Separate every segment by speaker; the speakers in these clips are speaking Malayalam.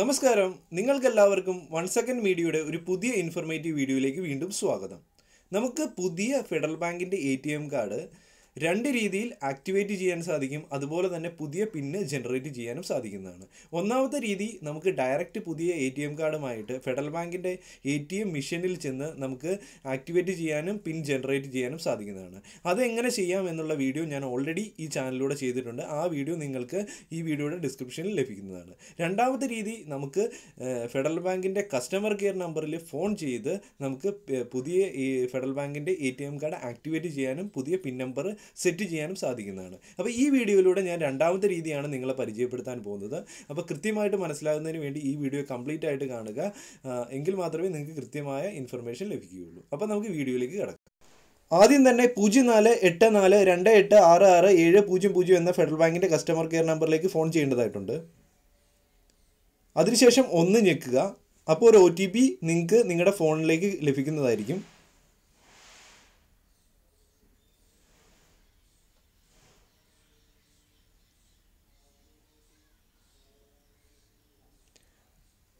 Speaker 1: നമസ്കാരം നിങ്ങൾക്കെല്ലാവർക്കും വൺ സെക്കൻഡ് മീഡിയയുടെ ഒരു പുതിയ ഇൻഫർമേറ്റീവ് വീഡിയോയിലേക്ക് വീണ്ടും സ്വാഗതം നമുക്ക് പുതിയ ഫെഡറൽ ബാങ്കിൻ്റെ എ ടി എം കാർഡ് രണ്ട് രീതിയിൽ ആക്ടിവേറ്റ് ചെയ്യാൻ സാധിക്കും അതുപോലെ തന്നെ പുതിയ പിന് ജനറേറ്റ് ചെയ്യാനും സാധിക്കുന്നതാണ് ഒന്നാമത്തെ രീതി നമുക്ക് ഡയറക്റ്റ് പുതിയ എ ടി എം കാർഡുമായിട്ട് ഫെഡറൽ ബാങ്കിൻ്റെ എ ടി എം മിഷനിൽ ചെന്ന് നമുക്ക് ആക്ടിവേറ്റ് ചെയ്യാനും പിൻ ജനറേറ്റ് ചെയ്യാനും സാധിക്കുന്നതാണ് അത് എങ്ങനെ ചെയ്യാം എന്നുള്ള വീഡിയോ ഞാൻ ഓൾറെഡി ഈ ചാനലിലൂടെ ചെയ്തിട്ടുണ്ട് ആ വീഡിയോ നിങ്ങൾക്ക് ഈ വീഡിയോയുടെ ഡിസ്ക്രിപ്ഷനിൽ ലഭിക്കുന്നതാണ് രണ്ടാമത്തെ രീതി നമുക്ക് ഫെഡറൽ ബാങ്കിൻ്റെ കസ്റ്റമർ കെയർ നമ്പറിൽ ഫോൺ ചെയ്ത് നമുക്ക് പുതിയ ഈ ഫെഡറൽ ബാങ്കിൻ്റെ A T M card activate ചെയ്യാനും പുതിയ പിൻ നമ്പർ സെറ്റ് ചെയ്യാനും സാധിക്കുന്നതാണ് അപ്പോൾ ഈ വീഡിയോയിലൂടെ ഞാൻ രണ്ടാമത്തെ രീതിയാണ് നിങ്ങളെ പരിചയപ്പെടുത്താൻ പോകുന്നത് അപ്പോൾ കൃത്യമായിട്ട് മനസ്സിലാകുന്നതിന് വേണ്ടി ഈ വീഡിയോ കംപ്ലീറ്റ് ആയിട്ട് കാണുക എങ്കിൽ മാത്രമേ നിങ്ങൾക്ക് കൃത്യമായ ഇൻഫർമേഷൻ ലഭിക്കുകയുള്ളൂ അപ്പോൾ നമുക്ക് വീഡിയോയിലേക്ക് കിടക്കാം ആദ്യം തന്നെ പൂജ്യം നാല് എട്ട് നാല് രണ്ട് എട്ട് ആറ് ആറ് ഏഴ് പൂജ്യം പൂജ്യം എന്ന ഫെഡറൽ ബാങ്കിൻ്റെ കസ്റ്റമർ കെയർ നമ്പറിലേക്ക് ഫോൺ ചെയ്യേണ്ടതായിട്ടുണ്ട് അതിനുശേഷം ഒന്ന് ഞെക്കുക അപ്പോൾ ഒരു ഒ ടി പി നിങ്ങൾക്ക് നിങ്ങളുടെ ഫോണിലേക്ക് ലഭിക്കുന്നതായിരിക്കും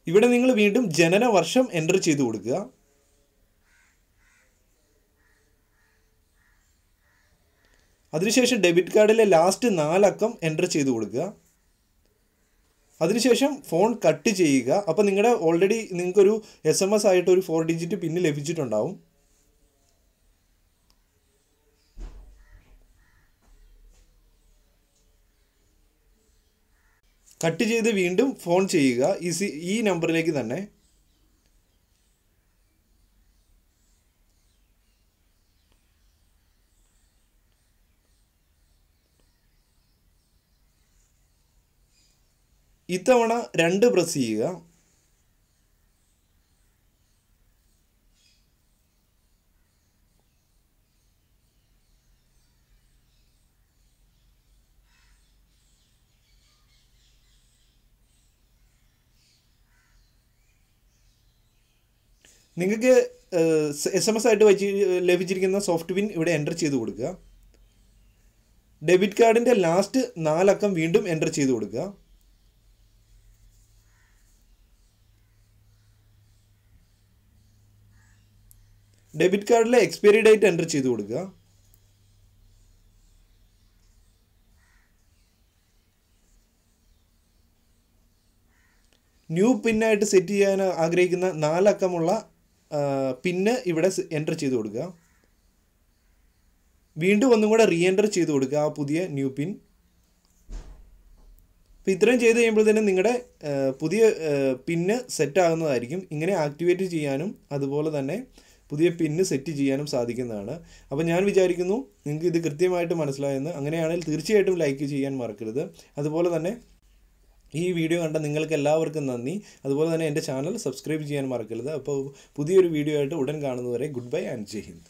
Speaker 1: ഇവിടെ നിങ്ങൾ വീണ്ടും ജനന വർഷം എൻ്റർ ചെയ്ത് കൊടുക്കുക അതിനുശേഷം ഡെബിറ്റ് കാർഡിലെ ലാസ്റ്റ് നാലക്കം എൻ്റർ ചെയ്ത് കൊടുക്കുക അതിനുശേഷം ഫോൺ കട്ട് ചെയ്യുക അപ്പോൾ നിങ്ങളുടെ ഓൾറെഡി നിങ്ങൾക്കൊരു എസ് എം എസ് ആയിട്ട് ഒരു ഫോർ ഡിജിറ്റ് പിന്ന് ലഭിച്ചിട്ടുണ്ടാവും കട്ട് ചെയ്ത് വീണ്ടും ഫോൺ ചെയ്യുക ഈ ഈ നമ്പറിലേക്ക് തന്നെ ഇത്തവണ രണ്ട് പ്രസ് ചെയ്യുക നിങ്ങൾക്ക് എസ് എം എസ് ആയിട്ട് വച്ച് ലഭിച്ചിരിക്കുന്ന സോഫ്റ്റ് പിൻ ഇവിടെ എൻ്റർ ചെയ്ത് കൊടുക്കുക ഡെബിറ്റ് കാർഡിൻ്റെ ലാസ്റ്റ് നാലക്കം വീണ്ടും എൻ്റർ ചെയ്ത് കൊടുക്കുക ഡെബിറ്റ് കാർഡിലെ എക്സ്പയറി ഡേറ്റ് എൻ്റർ ചെയ്ത് കൊടുക്കുക ന്യൂ പിന്നായിട്ട് സെറ്റ് ചെയ്യാൻ ആഗ്രഹിക്കുന്ന നാലക്കമുള്ള പിന്നെ ഇവിടെ എൻ്റർ ചെയ്ത് കൊടുക്കുക വീണ്ടും ഒന്നും കൂടെ റീ എൻ്റർ ചെയ്ത് കൊടുക്കുക ആ പുതിയ ന്യൂ പിൻ അപ്പോൾ ഇത്രയും ചെയ്ത് കഴിയുമ്പോൾ തന്നെ നിങ്ങളുടെ പുതിയ പിന്ന് സെറ്റ് ആകുന്നതായിരിക്കും ഇങ്ങനെ ആക്ടിവേറ്റ് ചെയ്യാനും അതുപോലെ തന്നെ പുതിയ പിന്ന് സെറ്റ് ചെയ്യാനും സാധിക്കുന്നതാണ് അപ്പോൾ ഞാൻ വിചാരിക്കുന്നു നിങ്ങൾക്ക് ഇത് കൃത്യമായിട്ട് മനസ്സിലായെന്ന് അങ്ങനെയാണെങ്കിൽ തീർച്ചയായിട്ടും ലൈക്ക് ചെയ്യാൻ മറക്കരുത് അതുപോലെ തന്നെ ഈ വീഡിയോ കണ്ട നിങ്ങൾക്ക് എല്ലാവർക്കും നന്ദി അതുപോലെ തന്നെ എൻ്റെ ചാനൽ സബ്സ്ക്രൈബ് ചെയ്യാൻ മറക്കരുത് അപ്പോൾ പുതിയൊരു വീഡിയോ ആയിട്ട് ഉടൻ കാണുന്നതുവരെ ഗുഡ് ബൈ ആൻഡ് ജയ് ഹിന്ദ്